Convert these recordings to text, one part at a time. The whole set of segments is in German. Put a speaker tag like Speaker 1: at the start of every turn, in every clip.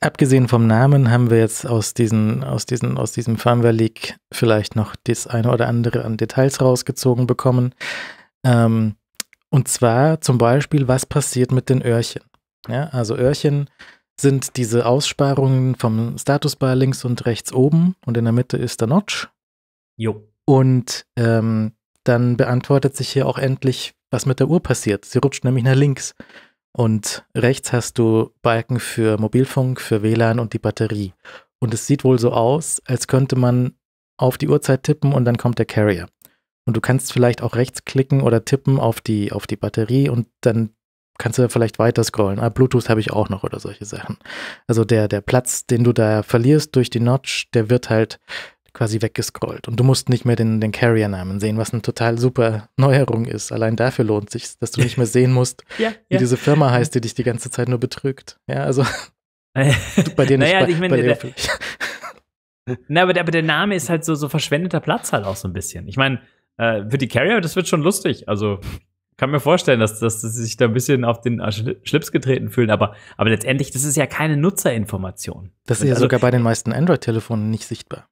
Speaker 1: abgesehen vom Namen haben wir jetzt aus, diesen, aus, diesen, aus diesem Firmware Leak vielleicht noch das eine oder andere an Details rausgezogen bekommen. Ähm, und zwar zum Beispiel, was passiert mit den Öhrchen. Ja, also Öhrchen sind diese Aussparungen vom Statusbar links und rechts oben und in der Mitte ist der Notch. Jo. Und ähm, dann beantwortet sich hier auch endlich, was mit der Uhr passiert. Sie rutscht nämlich nach links. Und rechts hast du Balken für Mobilfunk, für WLAN und die Batterie. Und es sieht wohl so aus, als könnte man auf die Uhrzeit tippen und dann kommt der Carrier. Und du kannst vielleicht auch rechts klicken oder tippen auf die, auf die Batterie und dann kannst du vielleicht weiter scrollen. Ah, Bluetooth habe ich auch noch oder solche Sachen. Also der, der Platz, den du da verlierst durch die Notch, der wird halt quasi weggescrollt und du musst nicht mehr den, den Carrier-Namen sehen, was eine total super Neuerung ist. Allein dafür lohnt sich, dass du nicht mehr sehen musst, ja, wie ja. diese Firma heißt, die dich die ganze Zeit nur betrügt. Ja, also bei dir nicht, naja, bei, also ich meine, bei der,
Speaker 2: na, aber der, aber der, Name ist halt so, so verschwendeter Platz halt auch so ein bisschen. Ich meine, äh, für die Carrier, das wird schon lustig. Also kann mir vorstellen, dass, dass sie sich da ein bisschen auf den äh, Schlips getreten fühlen, aber, aber letztendlich, das ist ja
Speaker 1: keine Nutzerinformation. Das ist ja also, sogar bei den meisten Android-Telefonen nicht sichtbar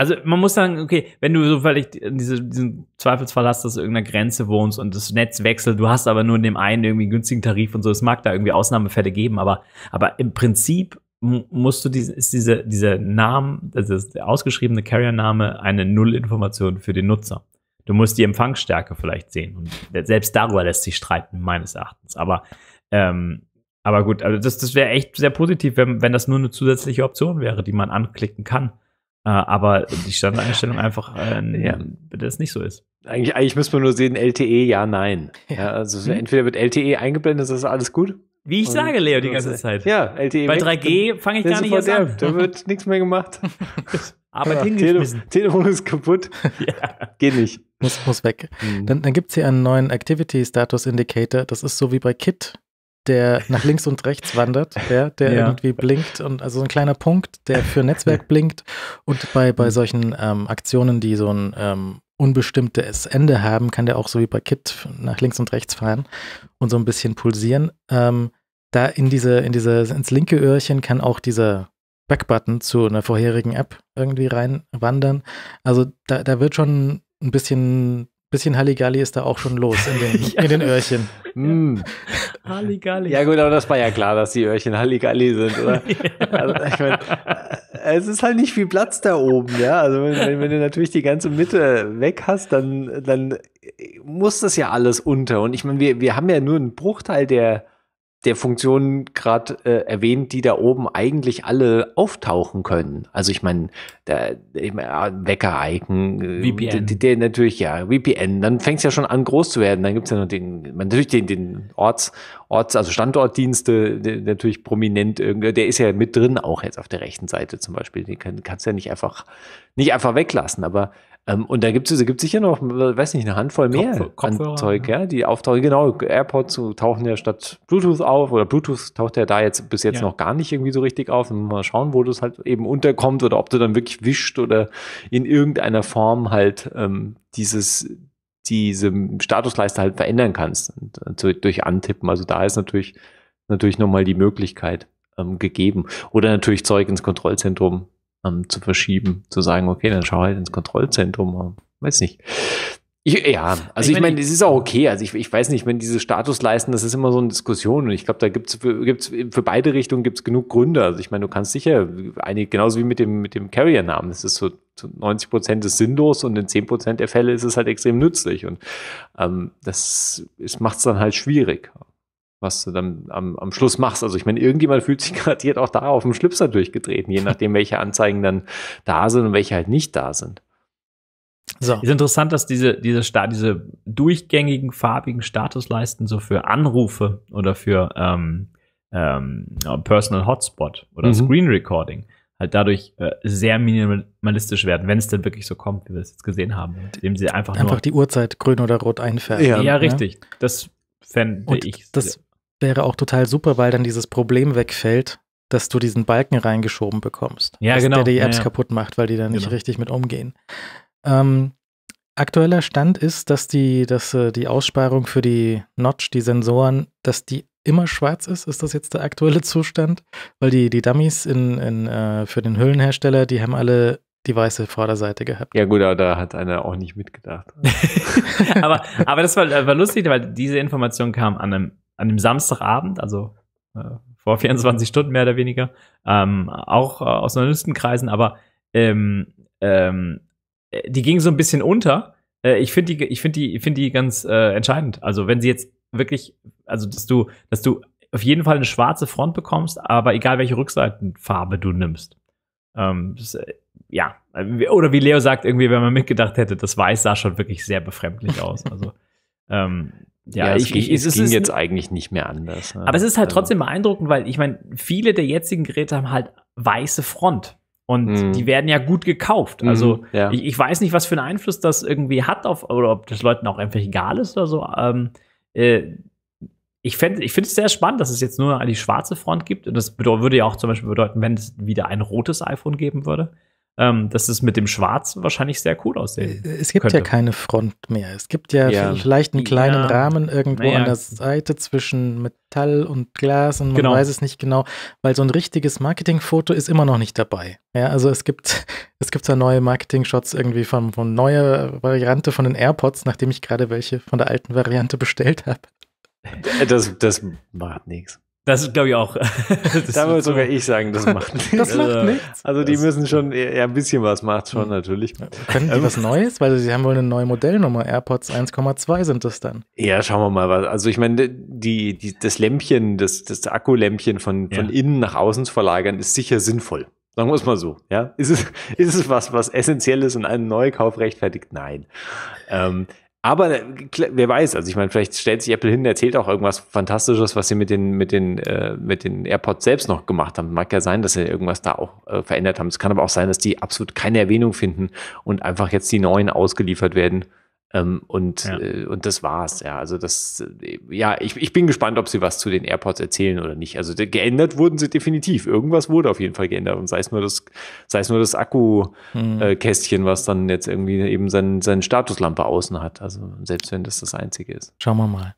Speaker 2: also man muss sagen, okay, wenn du so völlig diese, diesen Zweifelsfall hast, dass du irgendeiner Grenze wohnst und das Netz wechselt, du hast aber nur in dem einen irgendwie einen günstigen Tarif und so, es mag da irgendwie Ausnahmefälle geben, aber, aber im Prinzip musst du diese, ist diese, dieser Namen, also der ausgeschriebene Carrier-Name eine Nullinformation für den Nutzer. Du musst die Empfangsstärke vielleicht sehen und selbst darüber lässt sich streiten, meines Erachtens. Aber, ähm, aber gut, also das, das wäre echt sehr positiv, wenn, wenn das nur eine zusätzliche Option wäre, die man anklicken kann äh, aber die Standardeinstellung einfach, äh, ja. das nicht so ist.
Speaker 3: Eigentlich, eigentlich müsste man nur sehen, LTE, ja, nein. Ja, also hm? entweder wird LTE eingeblendet, das ist alles gut. Wie ich Und sage, Leo, die ganze Zeit. Ja, LTE. Bei 3G fange ich gar nicht erst an. Da wird nichts mehr gemacht. Aber ja, hingeschmissen. Telefon ist
Speaker 1: kaputt. ja. Geht nicht. Muss, muss weg. Mhm. Dann, dann gibt es hier einen neuen Activity Status Indicator. Das ist so wie bei Kit der nach links und rechts wandert, der, der ja. irgendwie blinkt und also ein kleiner Punkt, der für Netzwerk blinkt. Und bei, bei hm. solchen ähm, Aktionen, die so ein ähm, unbestimmtes Ende haben, kann der auch so wie bei Kit nach links und rechts fahren und so ein bisschen pulsieren. Ähm, da in diese, in diese, ins linke Öhrchen kann auch dieser Backbutton zu einer vorherigen App irgendwie reinwandern. Also da, da wird schon ein bisschen bisschen Halligalli ist da auch schon los in den, ja. in den Öhrchen. Mm.
Speaker 2: Halligalli.
Speaker 3: Ja gut, aber das war ja klar, dass die Öhrchen Halligalli sind, oder? ja. also, ich mein, äh, es ist halt nicht viel Platz da oben, ja. Also wenn, wenn du natürlich die ganze Mitte weg hast, dann, dann muss das ja alles unter. Und ich meine, wir, wir haben ja nur einen Bruchteil der, der Funktion gerade äh, erwähnt, die da oben eigentlich alle auftauchen können. Also ich meine, ich mein, Wecker-Icon, äh, VPN. Der, der, natürlich, ja, VPN, dann fängt es ja schon an, groß zu werden. Dann gibt's ja noch den, natürlich den, den Orts, Orts, also Standortdienste, der, natürlich prominent, irgendwie, der ist ja mit drin, auch jetzt auf der rechten Seite zum Beispiel. Den kann, kannst ja nicht einfach, nicht einfach weglassen, aber ähm, und da gibt es also gibt sicher noch, weiß nicht, eine Handvoll mehr Kopf, Kopfhörer, Zeug, ja, die auftauchen. Genau, AirPods tauchen ja statt Bluetooth auf oder Bluetooth taucht ja da jetzt bis jetzt ja. noch gar nicht irgendwie so richtig auf. Und mal schauen, wo das halt eben unterkommt oder ob du dann wirklich wischt oder in irgendeiner Form halt ähm, dieses diese Statusleiste halt verändern kannst und, äh, durch Antippen. Also da ist natürlich natürlich nochmal die Möglichkeit ähm, gegeben. Oder natürlich Zeug ins Kontrollzentrum ähm, zu verschieben, zu sagen, okay, dann schau halt ins Kontrollzentrum. Ähm, weiß nicht. Ich, ja, also ich, ich meine, es ist auch okay. Also ich, ich weiß nicht, wenn diese Statusleisten, das ist immer so eine Diskussion. Und ich glaube, da gibt's für, gibt's für beide Richtungen gibt's genug Gründe. Also ich meine, du kannst sicher, einige, genauso wie mit dem, mit dem Carrier-Namen, das ist so zu 90 Prozent ist sinnlos und in 10 Prozent der Fälle ist es halt extrem nützlich. Und ähm, das macht es dann halt schwierig was du dann am, am Schluss machst. Also ich meine, irgendjemand fühlt sich garantiert auch da auf dem Schlipser durchgetreten, je nachdem, welche Anzeigen dann da sind und welche halt nicht da sind.
Speaker 2: So. Ist interessant, dass diese, diese, Sta diese durchgängigen farbigen Statusleisten so für Anrufe oder für ähm, ähm, Personal Hotspot oder mhm. Screen Recording halt dadurch äh, sehr minimalistisch werden, wenn es denn wirklich so kommt, wie wir es jetzt gesehen haben, indem sie einfach, einfach nur
Speaker 1: die Uhrzeit grün oder rot einfärben. Ja, ja ne? richtig. Das
Speaker 2: fände ich.
Speaker 1: Das wäre auch total super, weil dann dieses Problem wegfällt, dass du diesen Balken reingeschoben bekommst. Ja, genau. Der die Apps ja, ja. kaputt macht, weil die da nicht genau. richtig mit umgehen. Ähm, aktueller Stand ist, dass die, dass äh, die Aussparung für die Notch, die Sensoren, dass die immer schwarz ist. Ist das jetzt der aktuelle Zustand? Weil die, die Dummies in, in, äh, für den Hüllenhersteller, die haben alle die weiße Vorderseite gehabt.
Speaker 2: Ja gut, aber da hat einer auch nicht mitgedacht. aber, aber das war, äh, war lustig, weil diese Information kam an einem an dem Samstagabend, also äh, vor 24 Stunden mehr oder weniger, ähm, auch äh, aus Journalistenkreisen, aber ähm, ähm, die ging so ein bisschen unter. Äh, ich finde die, ich finde die, finde die ganz äh, entscheidend. Also wenn sie jetzt wirklich, also dass du, dass du auf jeden Fall eine schwarze Front bekommst, aber egal welche Rückseitenfarbe du nimmst. Ähm, das, äh, ja, oder wie Leo sagt, irgendwie, wenn man mitgedacht hätte, das Weiß sah schon wirklich sehr befremdlich aus. Also ähm, ja, ja, ich, ich, es, es ging ist, jetzt eigentlich nicht mehr anders. Ne? Aber es ist halt also. trotzdem beeindruckend, weil ich meine, viele der jetzigen Geräte haben halt weiße Front. Und mm. die werden ja gut gekauft. Mhm, also mm, ja. ich, ich, weiß nicht, was für einen Einfluss das irgendwie hat auf, oder ob das Leuten auch einfach egal ist oder so. Ähm, äh, ich ich finde es sehr spannend, dass es jetzt nur die schwarze Front gibt. Und das würde ja auch zum Beispiel bedeuten, wenn es wieder ein rotes iPhone geben würde, ähm, dass es mit dem Schwarz wahrscheinlich sehr cool aussehen äh, Es gibt könnte. ja keine Front
Speaker 1: mehr. Es gibt ja, ja. vielleicht einen kleinen ja. Rahmen irgendwo naja. an der Seite zwischen Metall und Glas und man genau. weiß es nicht genau, weil so ein richtiges Marketingfoto ist immer noch nicht dabei. Ja, also es gibt, es gibt zwar neue Marketing-Shots irgendwie von, von neuer Variante von den AirPods, nachdem ich gerade welche von der alten Variante bestellt habe.
Speaker 3: Äh, das, das macht nichts. Das ist, glaube ich auch. da würde sogar so. ich sagen, das macht nichts. Das macht also, nichts. Also die das müssen schon, ja, ein bisschen was macht schon mhm. natürlich.
Speaker 1: Können die ähm, was Neues? Weil sie haben wohl eine neue Modellnummer. AirPods 1,2 sind das dann.
Speaker 3: Ja, schauen wir mal. Also ich meine, die, die, das Lämpchen, das, das Akkulämpchen von, ja. von innen nach außen zu verlagern, ist sicher sinnvoll. Sagen wir es mal so. Ja? Ist, es, ist es was, was Essentielles und einen Neukauf rechtfertigt? Nein. Ähm, aber äh, wer weiß, also ich meine, vielleicht stellt sich Apple hin, erzählt auch irgendwas Fantastisches, was sie mit den, mit den, äh, mit den AirPods selbst noch gemacht haben. Mag ja sein, dass sie irgendwas da auch äh, verändert haben. Es kann aber auch sein, dass die absolut keine Erwähnung finden und einfach jetzt die neuen ausgeliefert werden ähm, und, ja. äh, und das war's, ja. Also das, äh, ja, ich, ich bin gespannt, ob sie was zu den AirPods erzählen oder nicht. Also geändert wurden sie definitiv. Irgendwas wurde auf jeden Fall geändert. Und sei es nur das, sei es nur das Akkukästchen, mhm. äh, was dann jetzt irgendwie eben sein, seine Statuslampe außen hat. Also selbst wenn das das einzige ist.
Speaker 1: Schauen wir mal.